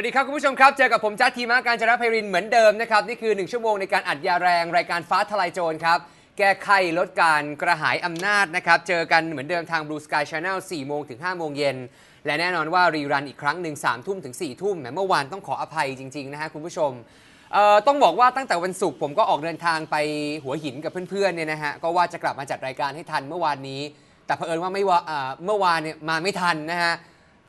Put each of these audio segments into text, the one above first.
วัสดีครับคุณผู้ชมครับ เจอกับผมจ้าทีมาการจราพรินเหมือนเดิมนะครับ นี่คือ 1 ชั่วโมงในการอัดยาแรง รายการฟ้าทลายโจรครับ แก้ไขลดการกระหายอำนาจนะครับ เจอกันเหมือนเดิมทาง Blue Sky Channel 4โมงถึง5โมงเย็น และแน่นอนว่ารีรันอีกครั้งหนึ่ง3ทุ่มถึง4ทุ่มแหมเมื่อวานต้องขออภัยจริง ๆ นะฮะคุณผู้ชมต้องบอกว่าตั้งแต่วันศุกร์ผมก็ออกเดินทางไปหัวหินกับเพื่อนๆเนี่ยนะฮะก็ว่าจะกลับมาจัดรายการให้ทันเมื่อวานนี้ แต่เผอิญว่าไม่ว่าเมื่อวานเนี่ยมาไม่ทันนะฮะ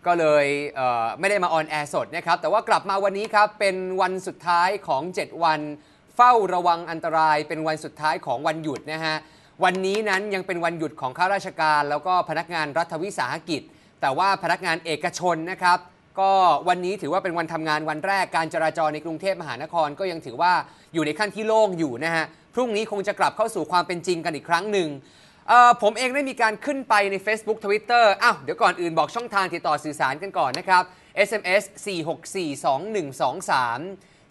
ก็เลยเไม่ได้มาออนแอร์สดนะครับ แต่ว่ากลับมาวันนี้ครับเป็นวันสุดท้ายของ 7 วัน เฝ้าระวังอันตราย เป็นวันสุดท้ายของวันหยุดนะฮะ วันนี้นั้นยังเป็นวันหยุดของข้าราชการ แล้วก็พนักงานรัฐวิสาหกิจ แต่ว่าพนักงานเอกชนนะครับก็วันนี้ถือว่าเป็นวันทำงานวันแรกการจราจรในกรุงเทพมหานคร ก็ยังถือว่าอยู่ในขั้นที่โล่งอยู่นะฮะ พรุ่งนี้คงจะกลับเข้าสู่ความเป็นจริงกันอีกครั้งหนึ่งเอ่อผมเองได้มีการขึ้นไปใน Facebook Twitter อ้าวเดี๋ยวก่อนอื่นบอกช่องทางติดต่อสื่อสารกันก่อนนะครับ SMS 4642123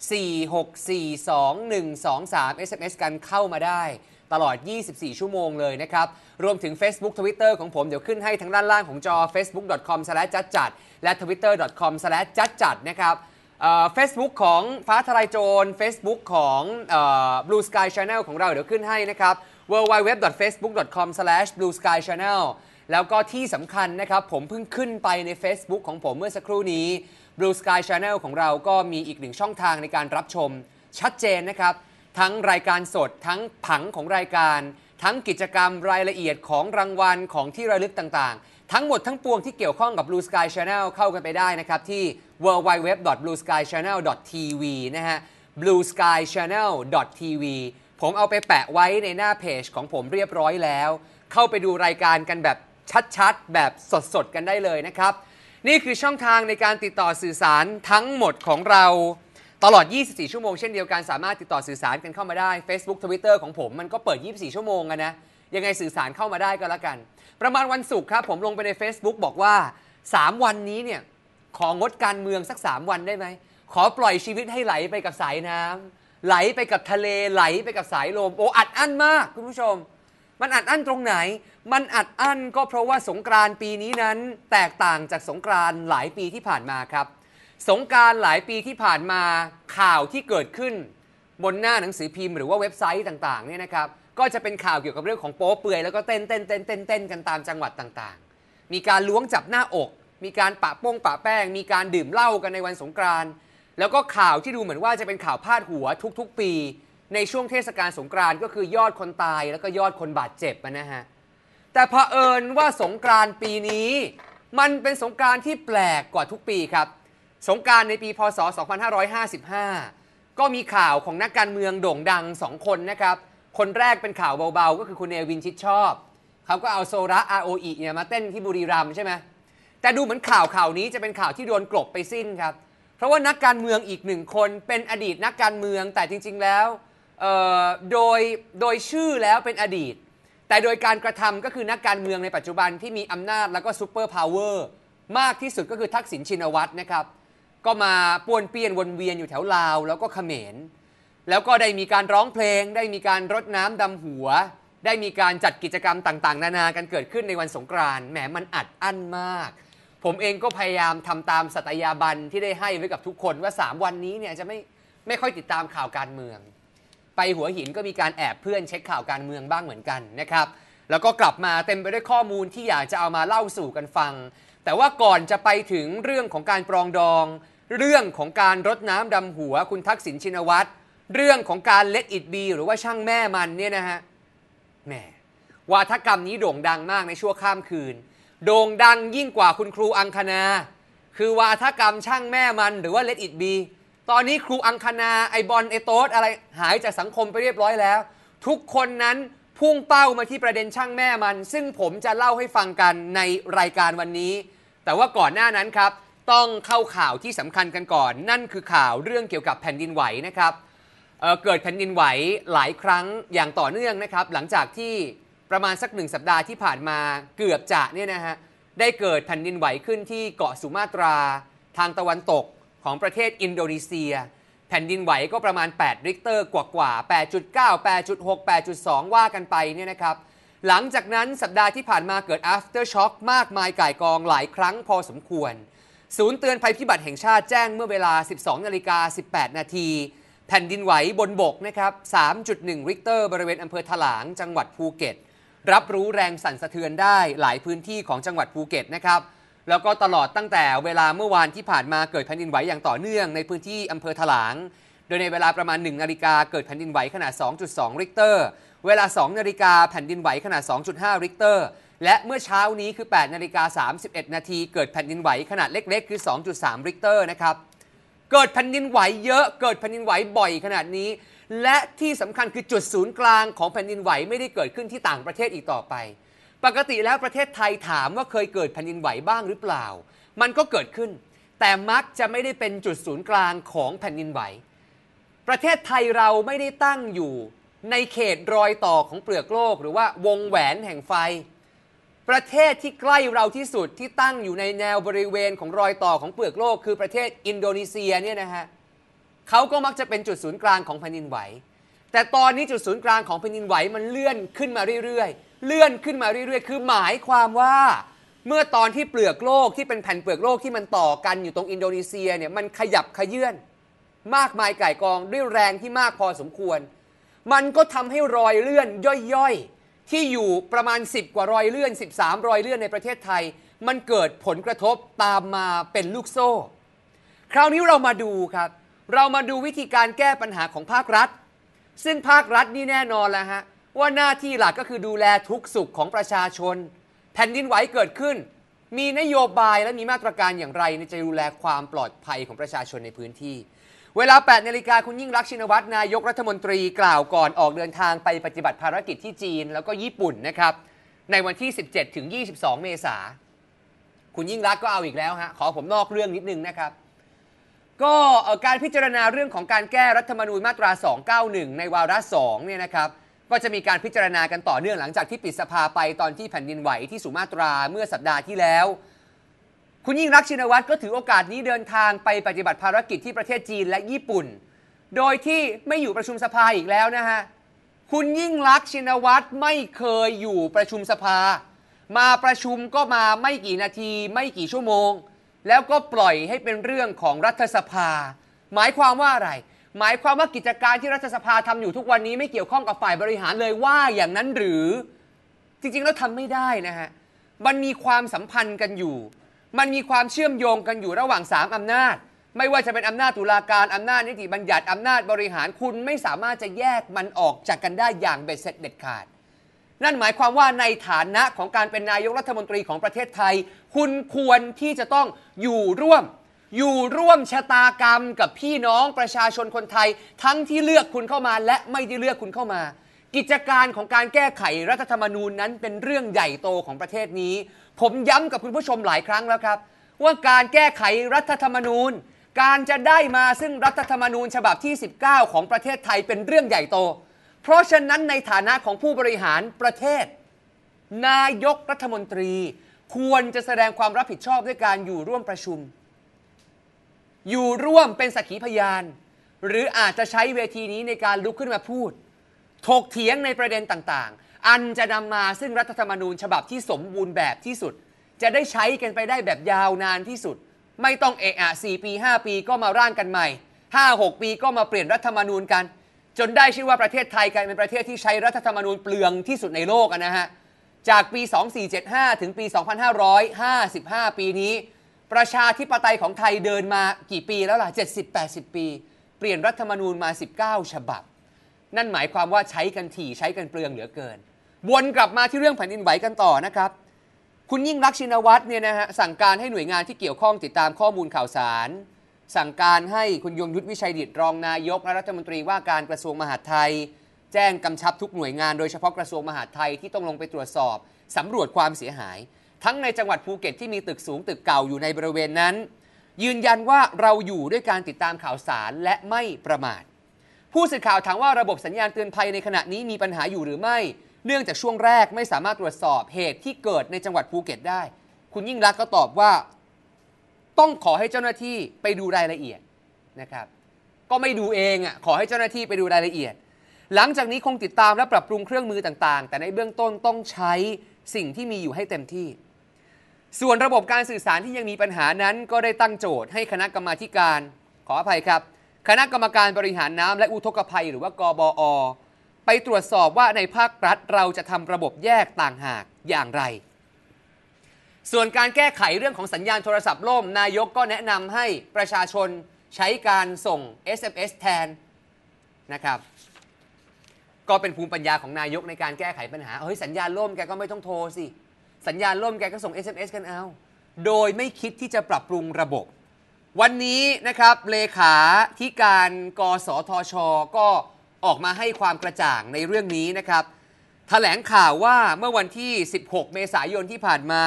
4642123 SMS กันเข้ามาได้ ตลอด 24 ชั่วโมงเลยนะครับ รวมถึง Facebook Twitter ของผมเดี๋ยวขึ้นให้ทางด้านล่างของจอ facebook.com จัดจัดและ twitter.com จัดจัดนะครับเฟซบุ๊กของฟ้าทลายโจร Facebook ของ Blue Sky Channel ของเราเดี๋ยวขึ้นให้นะครับ www.facebook.com/blueskychannel แล้วก็ที่สำคัญนะครับ ผมเพิ่งขึ้นไปใน Facebook ของผมเมื่อสักครู่นี้ Blue Sky Channel ของเราก็มีอีกหนึ่งช่องทางในการรับชมชัดเจนนะครับ ทั้งรายการสด ทั้งผังของรายการ ทั้งกิจกรรมรายละเอียดของรางวัลของที่ระลึกต่างๆ ทั้งหมดทั้งปวงที่เกี่ยวข้องกับ Blue Sky Channel เข้ากันไปได้นะครับที่ www.blueskychannel.tv นะฮะ blueskychannel.tv ผมเอาไปแปะไว้ในหน้าเพจของผมเรียบร้อยแล้ว เข้าไปดูรายการกันแบบชัดๆ แบบสดๆ กันได้เลยนะครับ นี่คือช่องทางในการติดต่อสื่อสารทั้งหมดของเราตลอด 24 ชั่วโมงเช่นเดียวกันสามารถติดต่อสื่อสารกันเข้ามาได้ Facebook Twitter ของผมมันก็เปิด 24 ชั่วโมงนะยังไงสื่อสารเข้ามาได้ก็แล้วกัน ประมาณวันศุกร์ครับผมลงไปใน Facebook บอกว่า 3 วันนี้เนี่ยของงดการเมืองสัก3วันได้ไหมขอปล่อยชีวิตให้ไหลไปกับสายน้ำไหลไปกับทะเลไหลไปกับสายลมโอ้อัดอั้นมาก คุณผู้ชม มันอัดอั้นตรงไหน มันอัดอั้นก็เพราะว่าสงกรานต์ปีนี้นั้นแตกต่างจากสงกรานต์หลายปีที่ผ่านมาครับ สงกรานหลายปีที่ผ่านมาข่าวที่เกิดขึ้น บนหน้าหนังสือพิมพ์หรือว่าเว็บไซต์ต่างๆเนี่ยนะครับก็จะเป็นข่าวเกี่ยวกับเรื่องของโป๊เปื่อยแล้วก็เต้นเต้นเต้นเต้นเต้นกันตามจังหวัดต่างๆ มีการล้วงจับหน้าอก มีการปะโป้งปะแป้งมีการดื่มเหล้ากันในวันสงกรานต์แล้วก็ข่าวที่ดูเหมือนว่าจะเป็นข่าวพาดหัวทุก ๆ ปีในช่วงเทศกาลสงกรานต์ก็คือยอดคนตายแล้วก็ยอดคนบาดเจ็บนะฮะแต่เผอิญว่าสงกรานต์ปีนี้ มันเป็นสงกรานต์ที่แปลกกว่าทุกปีครับ สงกรานต์ในปีพศ 2555 ก็มีข่าวของนักการเมืองโด่งดังสองคนนะครับ คนแรกเป็นข่าวเบาๆก็คือคุณเนวินชิดชอบเขาก็เอาโซระอาโออิเนี่ยมาเต้นที่บุรีรัมย์ใช่ไหมแต่ดูเหมือนข่าวข่าวนี้จะเป็นข่าวที่โดนกลบไปสิ้นครับเพราะว่านักการเมืองอีกหนึ่งคนเป็นอดีตนักการเมืองแต่จริงๆแล้วโดยโดยชื่อแล้วเป็นอดีต แต่โดยการกระทำก็คือนักการเมืองในปัจจุบันที่มีอำนาจแล้วก็ซูเปอร์พาวเวอร์มากที่สุดก็คือทักษิณชินวัตรนะครับ ก็มาป้วนเปี้ยนวนเวียนอยู่แถวลาวแล้วก็เขมร แล้วก็ได้มีการร้องเพลง ได้มีการรดน้ำดำหัว ได้มีการจัดกิจกรรมต่างๆ นานากันเกิดขึ้นในวันสงกรานต์แหมมันอัดอั้นมากผมเองก็พยายามทำตามสัตยาบันที่ได้ให้ไว้กับทุกคนว่า 3 วันนี้เนี่ยจะไม่ไม่ค่อยติดตามข่าวการเมือง ไปหัวหินก็มีการแอบเพื่อนเช็คข่าวการเมืองบ้างเหมือนกันนะครับแล้วก็กลับมาเต็มไปด้วยข้อมูลที่อยากจะเอามาเล่าสู่กันฟัง แต่ว่าก่อนจะไปถึงเรื่องของการปรองดอง เรื่องของการรดน้ำดำหัวคุณทักษิณชินวัตรเรื่องของการเล็ดอิดบีหรือว่าช่างแม่มันเนี่ยนะฮะแหมวาทกรรมนี้โด่งดังมากในชั่วข้ามคืนโด่งดังยิ่งกว่าคุณครูอังคณา คือวาทกรรมช่างแม่มันหรือว่าเลดอิดบีตอนนี้ครูอังคณา ไอบอล ไอโต๊ดอะไรหายจากสังคมไปเรียบร้อยแล้ว ทุกคนนั้นพุ่งเป้ามาที่ประเด็นช่างแม่มัน ซึ่งผมจะเล่าให้ฟังกันในรายการวันนี้ แต่ว่าก่อนหน้านั้นครับ ต้องเข้าข่าวที่สำคัญกันก่อน นั่นคือข่าวเรื่องเกี่ยวกับแผ่นดินไหวนะครับเเกิดแผ่นดินไหวหลายครั้งอย่างต่อเนื่องนะครับ หลังจากที่ประมาณสักหนึ่งสัปดาห์ที่ผ่านมาเกือบจะเนี่ยนะฮะได้เกิดแผ่นดินไหวขึ้นที่เกาะสุมาตรา ทางตะวันตกของประเทศอินโดนีเซีย แผ่นดินไหวก็ประมาณ 8 ริกเตอร์กว่ากว่า 8.9 8.6 8.2 ว่ากันไปเนี่ยนะครับหลังจากนั้นสัปดาห์ที่ผ่านมาเกิด after shock มากมายก่ายกองหลายครั้งพอสมควร ศูนย์เตือนภัยพิบัติแห่งชาติแจ้งเมื่อเวลา 12นาฬิกา18นาทีแผ่นดินไหวบนบกนะครับ3.1ริกเตอร์บริเวณอำเภอถลาง จังหวัดภูเก็ตรับรู้แรงสั่นสะเทือนได้หลายพื้นที่ของจังหวัดภูเก็ตนะครับ แล้วก็ตลอดตั้งแต่เวลาเมื่อวานที่ผ่านมาเกิดแผ่นดินไหวอย่างต่อเนื่องในพื้นที่อำเภอถลางโดยในเวลาประมาณ 1นาฬิกาเกิดแผ่นดินไหวขนาด2.2ริกเตอร์ เวลา 2นาฬิกาแผ่นดินไหวขนาด2.5ริกเตอร์ และเมื่อเช้านี้คือ 8นาฬิกา31นาทีเกิดแผ่นดินไหวขนาดเล็ก ๆ คือ 2.3 ริกเตอร์นะครับ เกิดแผ่นดินไหวเยอะเกิดแผ่นดินไหวบ่อยขนาดนี้และที่สำคัญคือจุดศูนย์กลางของแผ่นดินไหวไม่ได้เกิดขึ้นที่ต่างประเทศอีกต่อไป ปกติแล้วประเทศไทยถามว่าเคยเกิดแผ่นดินไหวบ้างหรือเปล่า มันก็เกิดขึ้น แต่มักจะไม่ได้เป็นจุดศูนย์กลางของแผ่นดินไหว ประเทศไทยเราไม่ได้ตั้งอยู่ในเขตรอยต่อของเปลือกโลก หรือว่าวงแหวนแห่งไฟ ประเทศที่ใกล้เราที่สุดที่ตั้งอยู่ในแนวบริเวณของรอยต่อของเปลือกโลก คือประเทศอินโดนีเซียเนี่ยนะฮะเเขาก็มักจะเป็นจุดศูนย์กลางของแผ่นดินไหว แต่ตอนนี้จุดศูนย์กลางของแผ่นดินไหวมันเลื่อนขึ้นมาเรื่อย ๆ เลื่อนขึ้นมาเรื่อย ๆ คือหมายความว่า เมื่อตอนที่เปลือกโลกที่เป็นแผ่นเปลือกโลกที่มันต่อกันอยู่ตรงอินโดนีเซียเนี่ยมันขยับขยื่นมากมายไก่กองด้วยแรงที่มากพอสมควร มันก็ทำให้รอยเลื่อนย่อยๆที่อยู่ประมาณ 10 กว่ารอยเลื่อน13รอยเลื่อนในประเทศไทยมันเกิดผลกระทบตามมาเป็นลูกโซ่ คราวนี้เรามาดูครับเรามาดูวิธีการแก้ปัญหาของภาครัฐ ซึ่งภาครัฐนี่แน่นอนแล้วฮะว่าหน้าที่หลักก็คือดูแลทุกสุขของประชาชนแผ่นดินไหวเกิดขึ้น มีนโยบายและมีมาตรการอย่างไรในจะดูแลความปลอดภัยของประชาชนในพื้นที่ เวลา 8 นาฬิกาคุณยิ่งรักชินวัตรนายกรัฐมนตรีกล่าวก่อนออกเดินทางไปปฏิบัติภารกิจที่จีนแล้วก็ญี่ปุ่นนะครับ ในวันที่ 17 ถึง 22 เมษาคุณยิ่งรักก็เอาอีกแล้วฮะขอผมนอกเรื่องนิดนึงนะครับก็การพิจารณาเรื่องของการแก้รัฐธรรมนูญมาตรา 291 ในวาระ2เนี่ยนะครับก็จะมีการพิจารณากันต่อเนื่องหลังจากที่ปิดสภาไปตอนที่แผ่นดินไหวที่สุมาตราเมื่อสัปดาห์ที่แล้ว คุณยิ่งรักชินวัตรก็ถือโอกาสนี้เดินทางไปปฏิบัติภารกิจที่ประเทศจีนและญี่ปุ่น โดยที่ไม่อยู่ประชุมสภาอีกแล้วนะฮะคุณยิ่งรักชินวัตรไม่เคยอยู่ประชุมสภา มาประชุมก็มาไม่กี่นาทีไม่กี่ชั่วโมงแล้วก็ปล่อยให้เป็นเรื่องของรัฐสภา หมายความว่าอะไร หมายความว่ากิจการที่รัฐสภาทำอยู่ทุกวันนี้ไม่เกี่ยวข้องกับฝ่ายบริหารเลยว่าอย่างนั้นหรือ จริงๆแล้วทำไม่ได้นะฮะ มันมีความสัมพันธ์กันอยู่ มันมีความเชื่อมโยงกันอยู่ระหว่าง3อำนาจ ไม่ว่าจะเป็นอำนาจตุลาการอำนาจนิติบัญญัติอำนาจบริหารคุณไม่สามารถจะแยกมันออกจากกันได้อย่างเบ็ดเสร็จเด็ดขาดนั่นหมายความว่าในฐานะของการเป็นนายกรัฐมนตรีของประเทศไทย คุณควรที่จะต้องอยู่ร่วม อยู่ร่วมชะตากรรมกับพี่น้องประชาชนคนไทย ทั้งที่เลือกคุณเข้ามาและไม่ได้เลือกคุณเข้ามา กิจการของการแก้ไขรัฐธรรมนูญนั้นเป็นเรื่องใหญ่โตของประเทศนี้ ผมย้ำกับคุณผู้ชมหลายครั้งแล้วครับ ว่าการแก้ไขรัฐธรรมนูญ การจะได้มาซึ่งรัฐธรรมนูญ ฉบับที่ 19 ของประเทศไทย เป็นเรื่องใหญ่โตเพราะฉะนั้นในฐานะของผู้บริหารประเทศ นายกรัฐมนตรีควรจะแสดงความรับผิดชอบด้วยการอยู่ร่วมประชุม อยู่ร่วมเป็นสักขีพยาน หรืออาจจะใช้เวทีนี้ในการลุกขึ้นมาพูดถกเถียงในประเด็นต่างๆ อันจะนำมาซึ่งรัฐธรรมนูญ ฉบับที่สมบูรณ์แบบที่สุด จะได้ใช้กันไปได้แบบยาวนานที่สุด ไม่ต้องเอะอะ4ปี 5 ปี ก็มาร่างกันใหม่5 6ปี ก็มาเปลี่ยนรัฐธรรมนูญกันจนได้ชื่อว่าประเทศไทยกลายเป็นประเทศที่ใช้รัฐธรรมนูญเปลืองที่สุดในโลกนะฮะ จากปี 2475 ถึงปี 2555 ปีนี้ ประชาธิปไตยของไทยเดินมากี่ปีแล้วล่ะ 70-80 ปี เปลี่ยนรัฐธรรมนูญมา 19 ฉบับ นั่นหมายความว่าใช้กันถี่ใช้กันเปลืองเหลือเกิน วนกลับมาที่เรื่องแผ่นดินไหวกันต่อนะครับ คุณยิ่งรักชินวัตรเนี่ยนะฮะสั่งการให้หน่วยงานที่เกี่ยวข้องติดตามข้อมูลข่าวสารสั่งการให้คุณยงยุทธวิชัยดิตรองนายกและรัฐมนตรีว่าการกระทรวงมหาดไทย แจ้งกำชับทุกหน่วยงานโดยเฉพาะกระทรวงมหาดไทยที่ต้องลงไปตรวจสอบ สำรวจความเสียหาย ทั้งในจังหวัดภูเก็ตที่มีตึกสูงตึกเก่าอยู่ในบริเวณนั้น ยืนยันว่าเราอยู่ด้วยการติดตามข่าวสารและไม่ประมาท ผู้สื่อข่าวถามว่าระบบสัญญาณเตือนภัยในขณะนี้มีปัญหาอยู่หรือไม่ เนื่องจากช่วงแรกไม่สามารถตรวจสอบเหตุที่เกิดในจังหวัดภูเก็ตได้ คุณยิ่งรักก็ตอบว่าต้องขอให้เจ้าหน้าที่ไปดูรายละเอียดนะครับ ก็ไม่ดูเองอ่ะ ขอให้เจ้าหน้าที่ไปดูรายละเอียด หลังจากนี้คงติดตามและปรับปรุงเครื่องมือต่างๆ แต่ในเบื้องต้นต้องใช้สิ่งที่มีอยู่ให้เต็มที่ ส่วนระบบการสื่อสารที่ยังมีปัญหานั้น ก็ได้ตั้งโจทย์ให้คณะกรรมาการ ขออภัยครับ คณะกรรมการบริหารน้ำ และอุทกภัย หรือว่ากบอ ไปตรวจสอบว่าในภาครัฐเราจะทำระบบแยกต่างหากอย่างไรส่วนการแก้ไขเรื่องของสัญญาณโทรศัพท์ล่ม นายกก็แนะนำให้ประชาชนใช้การส่ง SMS แทนนะครับ ก็เป็นภูมิปัญญาของนายกในการแก้ไขปัญหา เฮ้ย สัญญาณล่มแกก็ไม่ต้องโทรสิ สัญญาณล่มแกก็ส่ง SMS กันเอา โดยไม่คิดที่จะปรับปรุงระบบ วันนี้นะครับเลขาที่การกสทช ก็ออกมาให้ความกระจ่างในเรื่องนี้นะครับถแถลงข่าวว่าเมื่อวันที่ 16 เมษายนที่ผ่านมา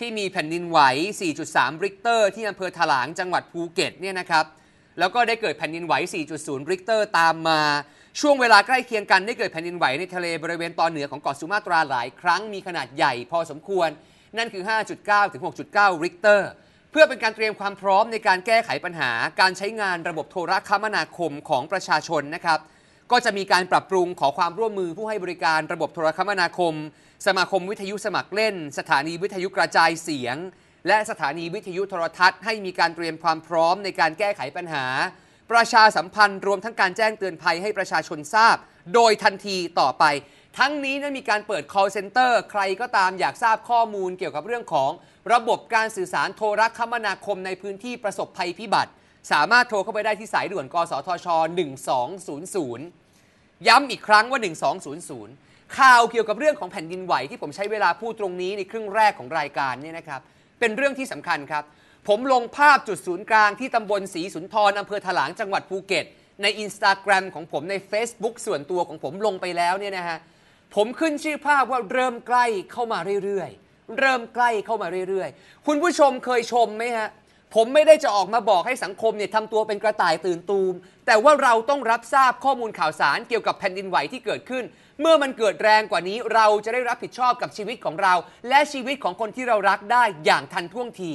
ที่มีแผ่นดินไหว 4.3 ริกเตอร์ ที่อำเภอถลางจังหวัดภูเก็ตเนี่ยนะครับ แล้วก็ได้เกิดแผ่นดินไหว 4.0 ริกเตอร์ตามมา ช่วงเวลาใกล้เคียงกันได้เกิดแผ่นดินไหวในทะเลบริเวณตอนเหนือ ของเกาะสุมาตราหลายครั้งมีขนาดใหญ่พอสมควร นั่นคือ 5.9 ถึง 6.9 ริกเตอร์ เพื่อเป็นการเตรียมความพร้อมในการแก้ไขปัญหาการใช้งานระบบโทรคมนาคมของประชาชนนะครับก็จะมีการปรับปรุงขอความร่วมมือผู้ให้บริการระบบโทรคมนาคมสมาคมวิทยุสมัครเล่น สถานีวิทยุกระจายเสียง และสถานีวิทยุโทรทัศน์ให้มีการเตรียมความพร้อมในการแก้ไขปัญหา ประชาสัมพันธ์รวมทั้งการแจ้งเตือนภัยให้ประชาชนทราบ โดยทันทีต่อไป ทั้งนี้นั้นมีการเปิด call center ใครก็ตามอยากทราบข้อมูลเกี่ยวกับเรื่องของ ระบบการสื่อสารโทรคมนาคมในพื้นที่ประสบภัยพิบัติ สามารถโทรเข้าไปได้ที่สายด่วน กสทช1200ย้ำอีกครั้งว่า 1200ข่าวเกี่ยวกับเรื่องของแผ่นดินไหวที่ผมใช้เวลาพูดตรงนี้ในครึ่งแรกของรายการเนี่ยนะครับเป็นเรื่องที่สำคัญครับ ผมลงภาพจุดศูนย์กลาง ที่ตำบลศรีสุนทรอำเภอถลางจังหวัดภูเก็ต ในอินสตาแกรมของผมใน Facebook ส่วนตัวของผมลงไปแล้วเนี่ยนะฮะผมขึ้นชื่อภาพว่าเริ่มใกล้เข้ามาเรื่อยๆเริ่มใกล้เข้ามาเรื่อยๆ คุณผู้ชมเคยชมไหมฮะผมไม่ได้จะออกมาบอกให้สังคมเนี่ยทำตัวเป็นกระต่ายตื่นตูม แต่ว่าเราต้องรับทราบข้อมูลข่าวสารเกี่ยวกับแผ่นดินไหวที่เกิดขึ้น เมื่อมันเกิดแรงกว่านี้ เราจะได้รับผิดชอบกับชีวิตของเรา และชีวิตของคนที่เรารักได้อย่างทันท่วงที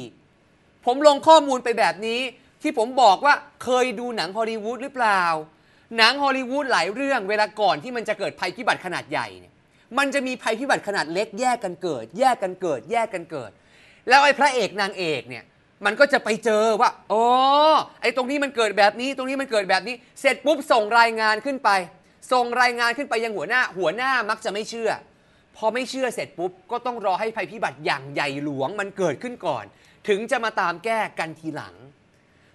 ผมลงข้อมูลไปแบบนี้ที่ผมบอกว่าเคยดูหนังฮอลลีวูดหรือเปล่า หนังฮอลลีวูดหลายเรื่องเวลาก่อนที่มันจะเกิดภัยพิบัติขนาดใหญ่เนี่ย มันจะมีภัยพิบัติขนาดเล็กแยกกันเกิด แยกกันเกิด แยกกันเกิด แล้วไอ้พระเอกนางเอกเนี่ยมันก็จะไปเจอว่าอ๋อไอตรงนี้มันเกิดแบบนี้ ตรงนี้มันเกิดแบบนี้ เสร็จปุ๊บส่งรายงานขึ้นไป ส่งรายงานขึ้นไปยังหัวหน้า หัวหน้ามักจะไม่เชื่อ พอไม่เชื่อเสร็จปุ๊บก็ต้องรอให้ภัยพิบัติอย่างใหญ่หลวงมันเกิดขึ้นก่อน ถึงจะมาตามแก้กันทีหลัง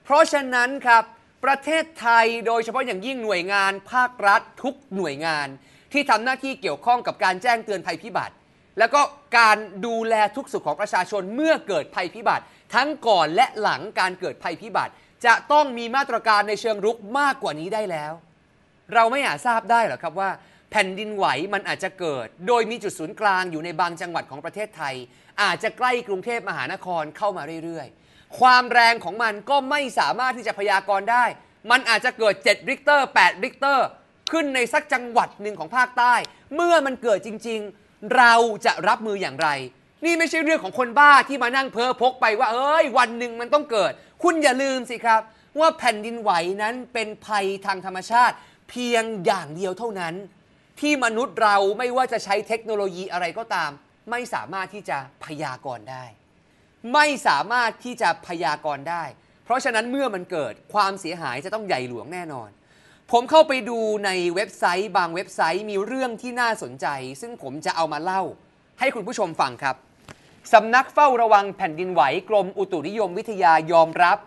เพราะฉะนั้นครับ ประเทศไทยโดยเฉพาะอย่างยิ่งหน่วยงานภาครัฐทุกหน่วยงาน ที่ทำหน้าที่เกี่ยวข้องกับการแจ้งเตือนภัยพิบัติ แล้วก็การดูแลทุกสุขของประชาชนเมื่อเกิดภัยพิบัติทั้งก่อนและหลังการเกิดภัยพิบัติ จะต้องมีมาตรการในเชิงรุกมากกว่านี้ได้แล้ว เราไม่อาจทราบได้หรอครับว่า แผ่นดินไหวมันอาจจะเกิด โดยมีจุดศูนย์กลางอยู่ในบางจังหวัดของประเทศไทย อาจจะใกล้กรุงเทพมหานครเข้ามาเรื่อย ๆ ความแรงของมันก็ไม่สามารถที่จะพยากรณ์ได้ มันอาจจะเกิด7ริกเตอร์8ริกเตอร์ขึ้นในสักจังหวัดหนึ่งของภาคใต้ เมื่อมันเกิดจริง ๆ เราจะรับมืออย่างไรนี่ไม่ใช่เรื่องของคนบ้าที่มานั่งเพ้อพกไปว่า เอ้ยวันหนึ่งมันต้องเกิด คุณอย่าลืมสิครับ ว่าแผ่นดินไหวนั้นเป็นภัยทางธรรมชาติ เพียงอย่างเดียวเท่านั้น ที่มนุษย์เราไม่ว่าจะใช้เทคโนโลยีอะไรก็ตาม ไม่สามารถที่จะพยากรณ์ได้ ไม่สามารถที่จะพยากรณ์ได้ เพราะฉะนั้นเมื่อมันเกิดความเสียหายจะต้องใหญ่หลวงแน่นอน ผมเข้าไปดูในเว็บไซต์บางเว็บไซต์มีเรื่องที่น่าสนใจ ซึ่งผมจะเอามาเล่า ให้คุณผู้ชมฟังครับสำนักเฝ้าระวังแผ่นดินไหวกรมอุตุนิยมวิทยายอมรับ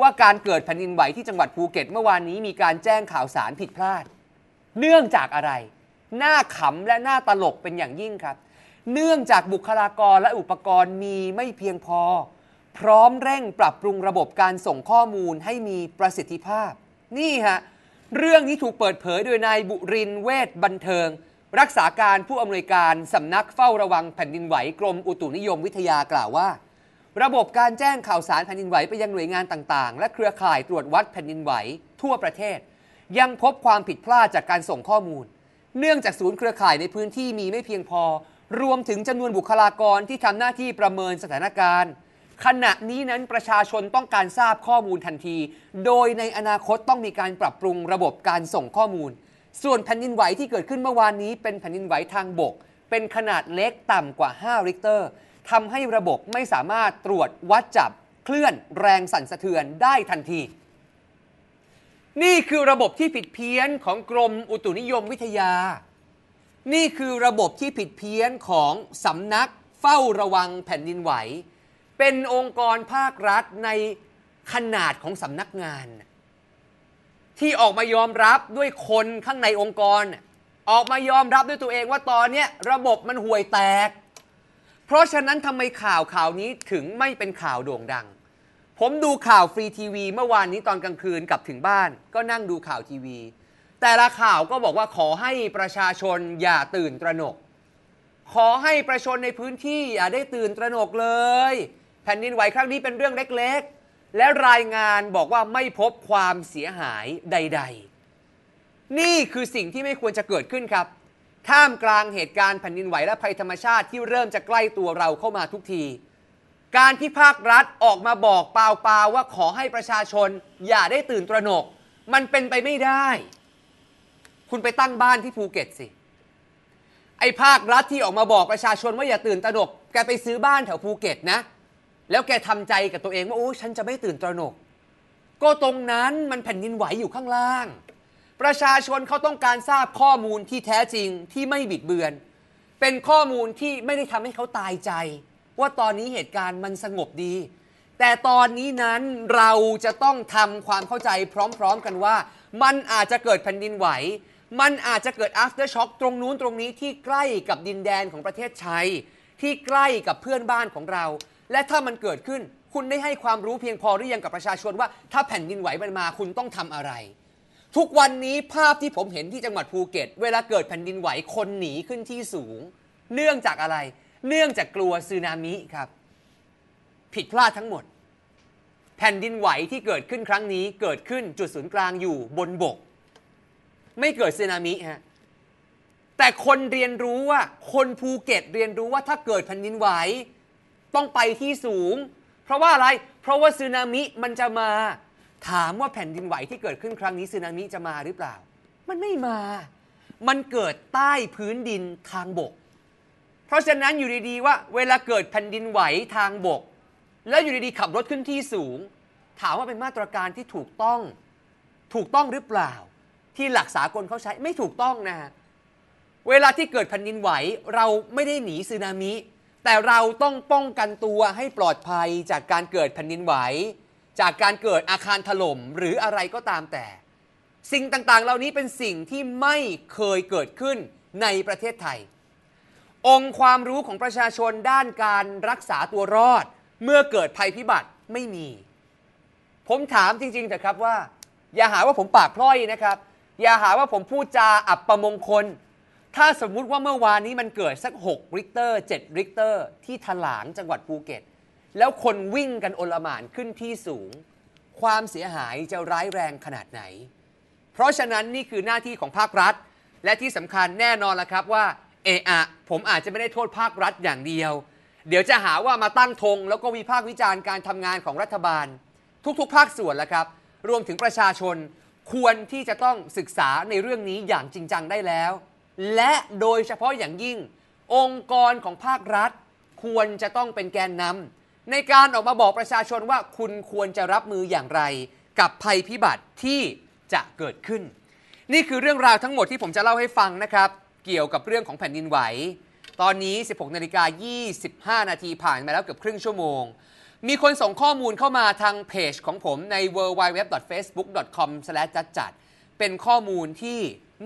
ว่าการเกิดแผ่นดินไหวที่จังหวัดภูเก็ตเมื่อวานนี้มีการแจ้งข่าวสารผิดพลาด เนื่องจากอะไร หน้าขำและหน้าตลกเป็นอย่างยิ่งครับ เนื่องจากบุคลากรและอุปกรณ์มีไม่เพียงพอ พร้อมเร่งปรับปรุงระบบการส่งข้อมูลให้มีประสิทธิภาพ นี่ฮะเรื่องนี้ถูกเปิดเผยโดยนายบุรินเวทบันเทิงรักษาการผู้อำนวยการสำนักเฝ้าระวังแผ่นดินไหว กรมอุตุนิยมวิทยากล่าวว่า ระบบการแจ้งข่าวสารแผ่นดินไหวไปยังหน่วยงานต่างๆ และเครือข่ายตรวจวัดแผ่นดินไหว ทั่วประเทศ ยังพบความผิดพลาดจากการส่งข้อมูล เนื่องจากศูนย์เครือข่ายในพื้นที่มีไม่เพียงพอ รวมถึงจำนวนบุคลากรที่ทำหน้าที่ประเมินสถานการณ์ ขณะนี้นั้นประชาชนต้องการทราบข้อมูลทันที โดยในอนาคตต้องมีการปรับปรุงระบบการส่งข้อมูลส่วนแผ่นดินไหวที่เกิดขึ้นเมื่อวานนี้เป็นแผ่นดินไหวทางบกเป็นขนาดเล็กต่ำกว่า 5 ริกเตอร์ทำให้ระบบไม่สามารถตรวจวัดจับเคลื่อนแรงสั่นสะเทือนได้ทันที นี่คือระบบที่ผิดเพี้ยนของกรมอุตุนิยมวิทยา นี่คือระบบที่ผิดเพี้ยนของสำนักเฝ้าระวังแผ่นดินไหว เป็นองค์กรภาครัฐในขนาดของสำนักงานที่ออกมายอมรับด้วยคนข้างในองค์กรออกมายอมรับด้วยตัวเองว่าตอนนี้ระบบมันห่วยแตก เพราะฉะนั้นทำไมข่าวข่าวนี้ถึงไม่เป็นข่าวโด่งดัง ผมดูข่าวฟรีทีวี เมื่อวานนี้ตอนกลางคืน กลับถึงบ้าน ก็นั่งดูข่าวทีวี แต่ละข่าวก็บอกว่าขอให้ประชาชนอย่าตื่นตระหนก ขอให้ประชาชนในพื้นที่อย่าได้ตื่นตระหนกเลยแผ่นดินไหวครั้งนี้เป็นเรื่องเล็กและรายงานบอกว่าไม่พบความเสียหายใดๆ นี่คือสิ่งที่ไม่ควรจะเกิดขึ้นครับ ท่ามกลางเหตุการณ์แผ่นดินไหวและภัยธรรมชาติที่เริ่มจะใกล้ตัวเราเข้ามาทุกที การที่ภาครัฐออกมาบอกเปล่าๆว่าขอให้ประชาชนอย่าได้ตื่นตระหนก มันเป็นไปไม่ได้ คุณไปตั้งบ้านที่ภูเก็ตสิ ไอ้ภาครัฐที่ออกมาบอกประชาชนว่าอย่าตื่นตระหนก แกไปซื้อบ้านแถวภูเก็ตนะแล้วแกทำใจกับตัวเอง ว่า โอ้ ฉันจะไม่ตื่นตระหนก ก็ตรงนั้นมันแผ่นดินไหวอยู่ข้างล่าง ประชาชนเขาต้องการทราบข้อมูลที่แท้จริงที่ไม่บิดเบือน เป็นข้อมูลที่ไม่ได้ทำให้เขาตายใจ ว่าตอนนี้เหตุการณ์มันสงบดี แต่ตอนนี้นั้นเราจะต้องทำความเข้าใจพร้อมๆกันว่า มันอาจจะเกิดแผ่นดินไหว มันอาจจะเกิด after shock ตรงนู้นตรงนี้ที่ใกล้กับดินแดนของประเทศไทยที่ใกล้กับเพื่อนบ้านของเราและถ้ามันเกิดขึ้น คุณได้ให้ความรู้เพียงพอหรือยังกับประชาชนว่า ถ้าแผ่นดินไหวมันมาคุณต้องทำอะไร ทุกวันนี้ภาพที่ผมเห็นที่จังหวัดภูเก็ต เวลาเกิดแผ่นดินไหวคนหนีขึ้นที่สูง เนื่องจากอะไร เนื่องจากกลัวสึนามิครับ ผิดพลาดทั้งหมด แผ่นดินไหวที่เกิดขึ้นครั้งนี้ เกิดขึ้นจุดศูนย์กลางอยู่บนบก ไม่เกิดสึนามิฮะแต่คนเรียนรู้ว่า คนภูเก็ตเรียนรู้ว่าถ้าเกิดแผ่นดินไหวต้องไปที่สูง เพราะว่าอะไร เพราะว่าสึนามิมันจะมา ถามว่าแผ่นดินไหวที่เกิดขึ้นครั้งนี้สึนามิจะมาหรือเปล่า มันไม่มา มันเกิดใต้พื้นดินทางบก เพราะฉะนั้นอยู่ดีๆ ว่าเวลาเกิดแผ่นดินไหวทางบก แล้วอยู่ดีๆ ขับรถขึ้นที่สูง ถามว่าเป็นมาตรการที่ถูกต้อง ถูกต้องหรือเปล่า ที่หลักสากลเขาใช้ไม่ถูกต้องนะะเวลาที่เกิดแผ่นดินไหวเราไม่ได้หนีสึนามิแต่เราต้องป้องกันตัวให้ปลอดภัยจากการเกิดแผ่นดินไหว จากการเกิดอาคารถล่มหรืออะไรก็ตามแต่ สิ่งต่างๆ เหล่านี้เป็นสิ่งที่ไม่เคยเกิดขึ้นในประเทศไทย องค์ความรู้ของประชาชนด้านการรักษาตัวรอดเมื่อเกิดภัยพิบัติไม่มี ผมถามจริงๆเถอะครับว่า อย่าหาว่าผมปากพร่อยนะครับ อย่าหาว่าผมพูดจาอับประมงคลถ้าสมมุติว่าเมื่อวานนี้มันเกิดสัก6ริกเตอร์7ริกเตอร์ที่ถลางจังหวัดภูเก็ต แล้วคนวิ่งกันโอลหม่านขึ้นที่สูง ความเสียหายจะร้ายแรงขนาดไหน เพราะฉะนั้นนี่คือหน้าที่ของภาครัฐและที่สำคัญแน่นอนละครับว่า เออะผมอาจจะไม่ได้โทษภาครัฐอย่างเดียว เดี๋ยวจะหาว่ามาตั้งธงแล้วก็วิพากษ์วิจารณ์การทำงานของรัฐบาล ทุกๆ ภาคส่วนละครับ รวมถึงประชาชนควรที่จะต้องศึกษาในเรื่องนี้อย่างจริงจังได้แล้วและโดยเฉพาะอย่างยิ่ง องค์กรของภาครัฐ ควรจะต้องเป็นแกนนำในการออกมาบอกประชาชนว่าคุณควรจะรับมืออย่างไร กับภัยพิบัติที่จะเกิดขึ้น นี่คือเรื่องราวทั้งหมดที่ผมจะเล่าให้ฟังนะครับ เกี่ยวกับเรื่องของแผ่นดินไหว ตอนนี้ 16นาฬิกา25นาทีผ่านมาแล้วเกือบครึ่งชั่วโมง มีคนส่งข้อมูลเข้ามาทางเพจของผมใน w w w f a c e b o o k c o m จ a ดจัดเป็นข้อมูลที่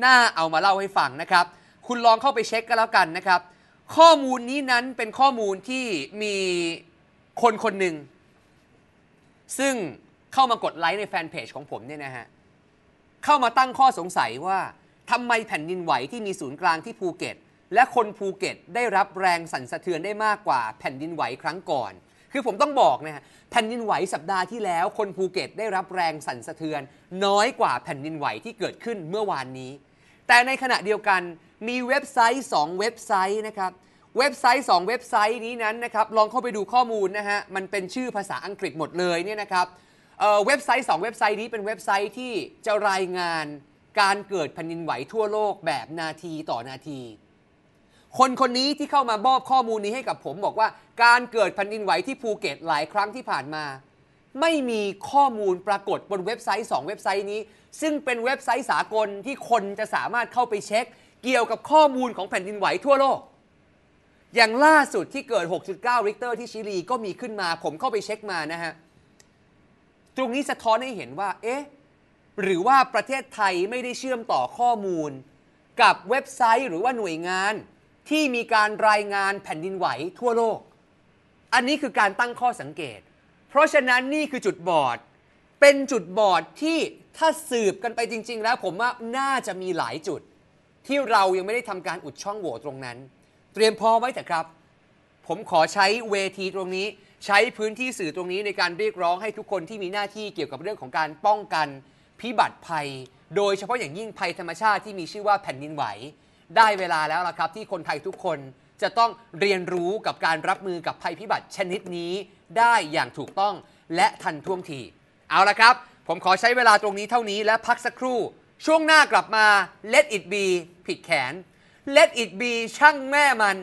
น่าเอามาเล่าให้ฟังนะครับ คุณลองเข้าไปเช็คก็แล้วกันนะครับ ข้อมูลนี้นั้นเป็นข้อมูลที่มีคนคนหนึ่งซึ่งเข้ามากดไลค์ในแฟนเพจของผมเนี่ยนะฮะ เข้ามาตั้งข้อสงสัยว่าทำไมแผ่นดินไหวที่มีศูนย์กลางที่ภูเก็ต และคนภูเก็ตได้รับแรงสั่นสะเทือนได้มากกว่าแผ่นดินไหวครั้งก่อนคือผมต้องบอกนะฮะแผ่นดินไหวสัปดาห์ที่แล้วคนภูเก็ต ได้รับแรง สั่นสะเทือน น้อยกว่าแผ่นดินไหวที่เกิดขึ้นเมื่อวานนี้ แต่ในขณะเดียวกันมีเว็บไซต์ 2 เว็บไซต์นะครับ เว็บไซต์ 2 เว็บไซต์นี้นั้นนะครับลองเข้าไปดูข้อมูลนะฮะมันเป็นชื่อภาษาอังกฤษหมดเลยเนี่ยนะครับเว็บไซต์2เว็บไซต์นี้เป็นเว็บไซต์ที่จะรายงานการเกิดแผ่นดินไหวทั่วโลกแบบนาทีต่อนาทีคนคนนี้ที่เข้ามามอบข้อมูลนี้ให้กับผมบอกว่า การเกิดแผ่นดินไหวที่ภูเก็ตหลายครั้งที่ผ่านมา ไม่มีข้อมูลปรากฏบนเว็บไซต์ 2 เว็บไซต์นี้ ซึ่งเป็นเว็บไซต์สากลที่คนจะสามารถเข้าไปเช็ค เกี่ยวกับข้อมูลของแผ่นดินไหวทั่วโลก อย่างล่าสุดที่เกิด6.9ริกเตอร์ที่ชิลีก็มีขึ้นมาผมเข้าไปเช็คมานะฮะตรงนี้สะท้อนให้เห็นว่าเอ๊ะหรือว่าประเทศไทยไม่ได้เชื่อมต่อข้อมูลกับเว็บไซต์หรือว่าหน่วยงานที่มีการรายงานแผ่นดินไหวทั่วโลก อันนี้คือการตั้งข้อสังเกต เพราะฉะนั้นนี่คือจุดบอด เป็นจุดบอดที่ถ้าสืบกันไปจริง ๆ แล้วผมว่าน่าจะมีหลายจุด ที่เรายังไม่ได้ทำการอุดช่องโหว่ตรงนั้น เตรียมพอไว้เถอะครับ ผมขอใช้เวทีตรงนี้ ใช้พื้นที่สื่อตรงนี้ในการเรียกร้องให้ทุกคนที่มีหน้าที่เกี่ยวกับเรื่องของการป้องกันพิบัติภัย โดยเฉพาะอย่างยิ่งภัยธรรมชาติที่มีชื่อว่าแผ่นดินไหวได้เวลาแล้วละครับที่คนไทยทุกคนจะต้องเรียนรู้กับการรับมือกับภัยพิบัติชนิดนี้ ได้อย่างถูกต้องและทันท่วงทีเอาละครับ ผมขอใช้เวลาตรงนี้เท่านี้และพักสักครู่ ช่วงหน้ากลับมา Let it be ผิดแขน Let it be ช่างแม่มัน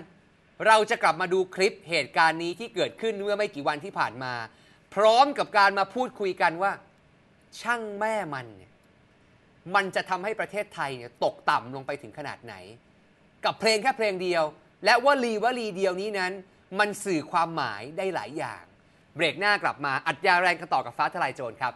เราจะกลับมาดูคลิปเหตุการณ์นี้ที่เกิดขึ้นเมื่อไม่กี่วันที่ผ่านมา พร้อมกับการมาพูดคุยกันว่า ช่างแม่มันมันจะทำให้ประเทศไทยเนี่ยตกต่ำลงไปถึงขนาดไหน กับเพลงแค่เพลงเดียว และวลีวลีเดียวนี้นั้น มันสื่อความหมายได้หลายอย่าง เบรกหน้ากลับมาอัดยาแรงกันต่อกับฟ้าทลายโจรครับ